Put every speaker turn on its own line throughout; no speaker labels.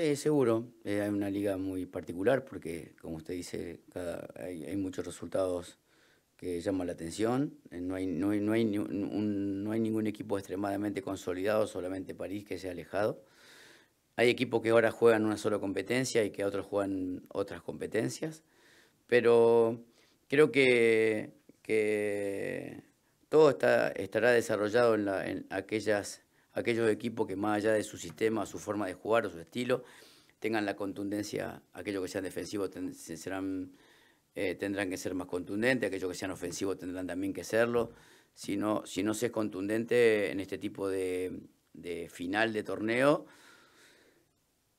Sí, seguro. Eh, hay una liga muy particular porque, como usted dice, hay, muchos resultados que llaman la atención. Eh, no, hay, hay, no, hay ningún equipo extremadamente consolidado, solamente París que se ha alejado. Hay equipos que ahora juegan una sola competencia y que otros juegan otras competencias. Pero creo que, todo está, estará desarrollado en aquellas aquellos equipos que más allá de su sistema, su forma de jugar o su estilo, tengan la contundencia, aquellos que sean defensivos eh, tendrán que ser más contundentes, aquellos que sean ofensivos tendrán también que serlo. Si no, si no se es contundente en este tipo de, final de torneo,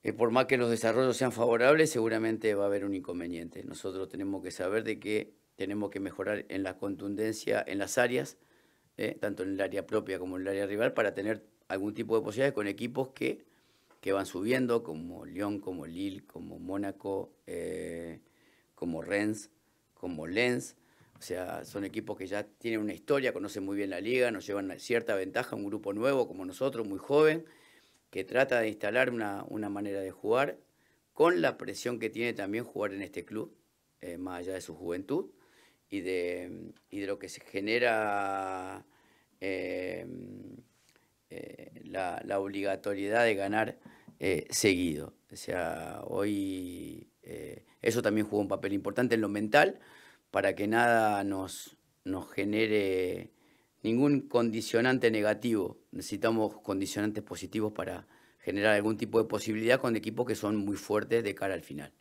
eh, por más que los desarrollos sean favorables, seguramente va a haber un inconveniente. Nosotros tenemos que saber de que tenemos que mejorar en la contundencia en las áreas, eh, tanto en el área propia como en el área rival, para tener algún tipo de posibilidades con equipos que, van subiendo, como Lyon, como Lille, como Mónaco, eh, como Rennes, como Lens. O sea, son equipos que ya tienen una historia, conocen muy bien la liga, nos llevan cierta ventaja, un grupo nuevo como nosotros, muy joven, que trata de instalar una, una manera de jugar con la presión que tiene también jugar en este club, eh, más allá de su juventud y de, de lo que se genera eh, la, obligatoriedad de ganar eh, seguido. O sea, hoy eh, eso también juega un papel importante en lo mental, para que nada nos, nos genere ningún condicionante negativo. Necesitamos condicionantes positivos para generar algún tipo de posibilidad con equipos que son muy fuertes de cara al final.